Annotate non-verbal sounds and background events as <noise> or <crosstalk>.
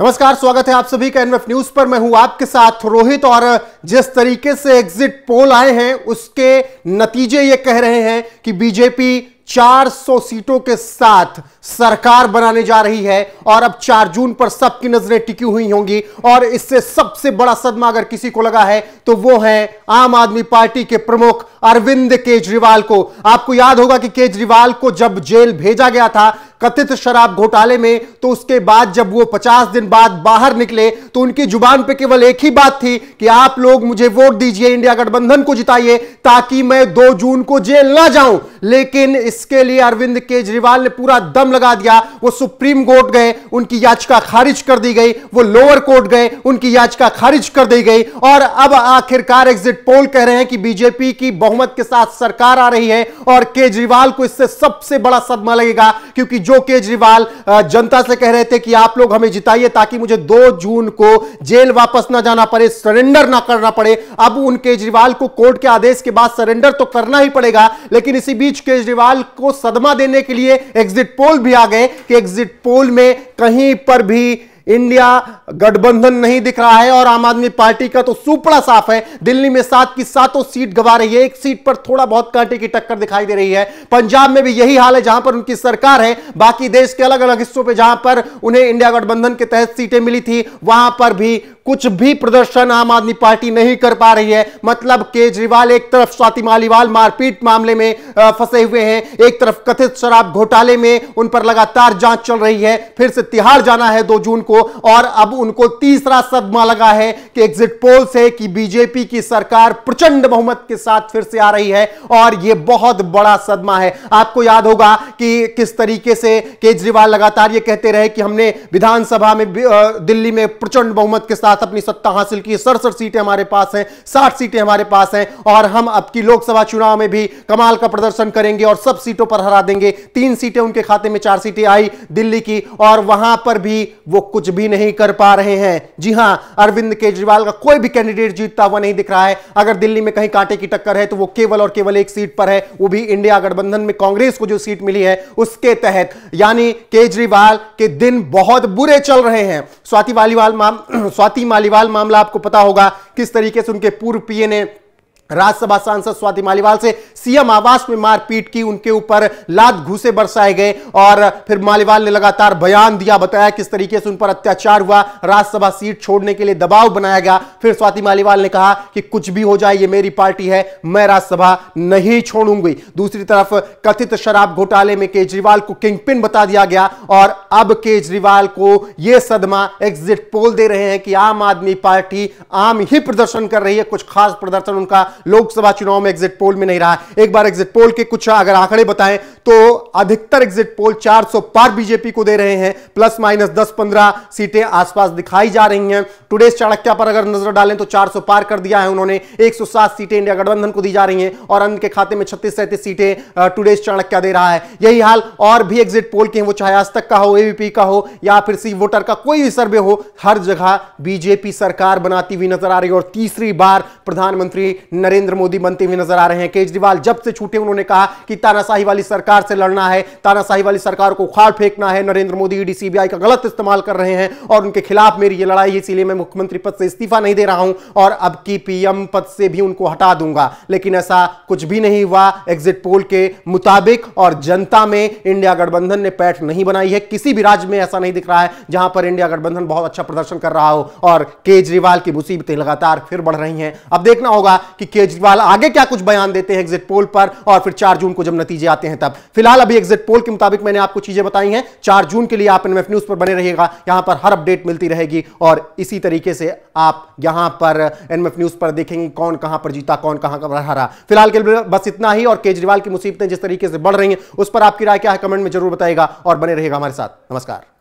नमस्कार स्वागत है आप सभी का एनएफ न्यूज पर मैं हूं आपके साथ रोहित और जिस तरीके से एग्जिट पोल आए हैं उसके नतीजे ये कह रहे हैं कि बीजेपी 400 सीटों के साथ सरकार बनाने जा रही है और अब 4 जून पर सबकी नजरें टिकी हुई होंगी और इससे सबसे बड़ा सदमा अगर किसी को लगा है तो वो है आम आदमी पार्टी के प्रमुख अरविंद केजरीवाल को आपको याद होगा कि केजरीवाल को जब जेल भेजा गया था कथित शराब घोटाले में तो उसके बाद जब वो 50 दिन बाद बाहर निकले तो उनकी जुबान पे केवल एक ही बात थी कि आप लोग मुझे वोट दीजिए इंडिया गठबंधन को जिताइए ताकि मैं 2 जून को जेल ना जाऊं लेकिन इसके लिए अरविंद केजरीवाल ने पूरा दम लगा दिया वो सुप्रीम कोर्ट गए उनकी याचिका खारिज कर दी गई वो लोअर कोर्ट गए उनकी याचिका खारिज कर दी गई और अब आखिरकार एग्जिट पोल कह रहे हैं कि बीजेपी की बहुमत के साथ सरकार आ रही है और केजरीवाल को इससे सबसे बड़ा सदमा लगेगा क्योंकि जो जो केजरीवाल जनता से कह रहे थे कि आप लोग हमें जिताइए ताकि मुझे दो जून को जेल वापस ना जाना पड़े सरेंडर ना करना पड़े अब उन केजरीवाल को कोर्ट के आदेश के बाद सरेंडर तो करना ही पड़ेगा लेकिन इसी बीच केजरीवाल को सदमा देने के लिए एग्जिट पोल भी आ गए कि एग्जिट पोल में कहीं पर भी इंडिया गठबंधन नहीं दिख रहा है और आम आदमी पार्टी का तो सुपड़ा साफ है दिल्ली में सात की सातों सीट गवा रही है एक सीट पर थोड़ा बहुत कांटे की टक्कर दिखाई दे रही है पंजाब में भी यही हाल है जहां पर उनकी सरकार है बाकी देश के अलग अलग हिस्सों पर जहां पर उन्हें इंडिया गठबंधन के तहत सीटें मिली थी वहां पर भी कुछ भी प्रदर्शन आम आदमी पार्टी नहीं कर पा रही है मतलब केजरीवाल एक तरफ स्वाति मालीवाल मारपीट मामले में फंसे हुए हैं एक तरफ कथित शराब घोटाले में उन पर लगातार जांच चल रही है फिर से तिहाड़ जाना है दो जून को को और अब उनको तीसरा सदमा लगा है कि एग्जिट पोल से कि बीजेपी की सरकार प्रचंड बहुमत के साथ फिर से आ रही है और यह बहुत बड़ा सदमा है आपको याद होगा कि किस तरीके से केजरीवाल लगातार यह कहते रहे कि हमने विधानसभा में दिल्ली में प्रचंड बहुमत के साथ अपनी सत्ता हासिल की सड़सठ सीटें हमारे पास हैं साठ सीटें हमारे पास हैं और हम अब की लोकसभा चुनाव में भी कमाल का प्रदर्शन करेंगे और सब सीटों पर हरा देंगे तीन सीटें उनके खाते में चार सीटें आई दिल्ली की और वहां पर भी वो कुछ कुछ भी नहीं कर पा रहे हैं जी हां अरविंद केजरीवाल का कोई भी कैंडिडेट जीतता हुआ नहीं दिख रहा है अगर दिल्ली में कहीं कांटे की टक्कर है तो वो केवल और केवल एक सीट पर है वो भी इंडिया गठबंधन में कांग्रेस को जो सीट मिली है उसके तहत यानी केजरीवाल के दिन बहुत बुरे चल रहे हैं स्वाति वालीवाल माम <clears throat> स्वाति मालीवाल मामला आपको पता होगा किस तरीके से उनके पूर्व पीए ने राज्यसभा सांसद स्वाति मालीवाल से सीएम आवास में मारपीट की उनके ऊपर लात घूसे बरसाए गए और फिर मालीवाल ने लगातार बयान दिया बताया किस तरीके से उन पर अत्याचार हुआ राज्यसभा सीट छोड़ने के लिए दबाव बनाया गया फिर स्वाति मालीवाल ने कहा कि कुछ भी हो जाए ये मेरी पार्टी है मैं राज्यसभा नहीं छोड़ूंगी दूसरी तरफ कथित शराब घोटाले में केजरीवाल को किंग पिन बता दिया गया और अब केजरीवाल को यह सदमा एग्जिट पोल दे रहे हैं कि आम आदमी पार्टी आम ही प्रदर्शन कर रही है कुछ खास प्रदर्शन उनका लोकसभा चुनाव में एग्जिट पोल में नहीं रहा एक बार एग्जिट पोल के कुछ अगर आंकड़े बताएं तो अधिकतर एग्जिट पोल 400 पार बीजेपी को दे रहे हैं प्लस माइनस 10-15 सीटें आसपास दिखाई जा रही हैं टुडेज चाणक्य पर अगर नजर डालें तो 400 पार कर दिया है उन्होंने 107 सीटें इंडिया गठबंधन को दी जा रही हैं और अंत के खाते में छत्तीस सैंतीस सीटें टुडेज चाणक्य दे रहा है यही हाल और भी एग्जिट पोल के हैं वो चाहे आज तक का हो एवीपी का हो या फिर सी वोटर का कोई भी सर्वे हो हर जगह बीजेपी सरकार बनाती हुई नजर आ रही है और तीसरी बार प्रधानमंत्री नरेंद्र मोदी बनते हुए नजर आ रहे हैं केजरीवाल जब से छूटे उन्होंने कहा कि तानाशाही वाली सरकार से लड़ना है तानाशाही वाली सरकार को उखाड़ फेंकना है Narendra Modi ED e CBI का गलत इस्तेमाल कर रहे हैं और उनके खिलाफ मेरी यह लड़ाई इसीलिए मैं मुख्यमंत्री पद से इस्तीफा नहीं दे रहा हूं और अब की पीएम पद से भी उनको हटा दूंगा लेकिन ऐसा कुछ भी नहीं हुआ एग्जिट पोल के मुताबिक और जनता में इंडिया गठबंधन ने पैठ नहीं बनाई है किसी भी राज्य में ऐसा नहीं दिख रहा है जहां पर इंडिया गठबंधन बहुत अच्छा प्रदर्शन कर रहा हो और केजरीवाल की मुसीबतें लगातार फिर बढ़ रही हैं अब देखना होगा कि केजरीवाल आगे क्या कुछ बयान देते हैं एग्जिट पोल पर और फिर चार जून को जब नतीजे आते हैं तब फिलहाल अभी एग्जिट पोल के मुताबिक मैंने आपको चीजें बताई हैं चार जून के लिए आप एनएफ न्यूज पर बने रहिएगा यहां पर हर अपडेट मिलती रहेगी और इसी तरीके तरीके से आप यहां पर एनएमएफ न्यूज पर देखेंगे कौन कहां पर जीता कौन कहां पर हारा फिलहाल के लिए बस इतना ही और केजरीवाल की मुसीबतें जिस तरीके से बढ़ रही हैं उस पर आपकी राय क्या है कमेंट में जरूर बताएगा और बने रहेगा हमारे साथ नमस्कार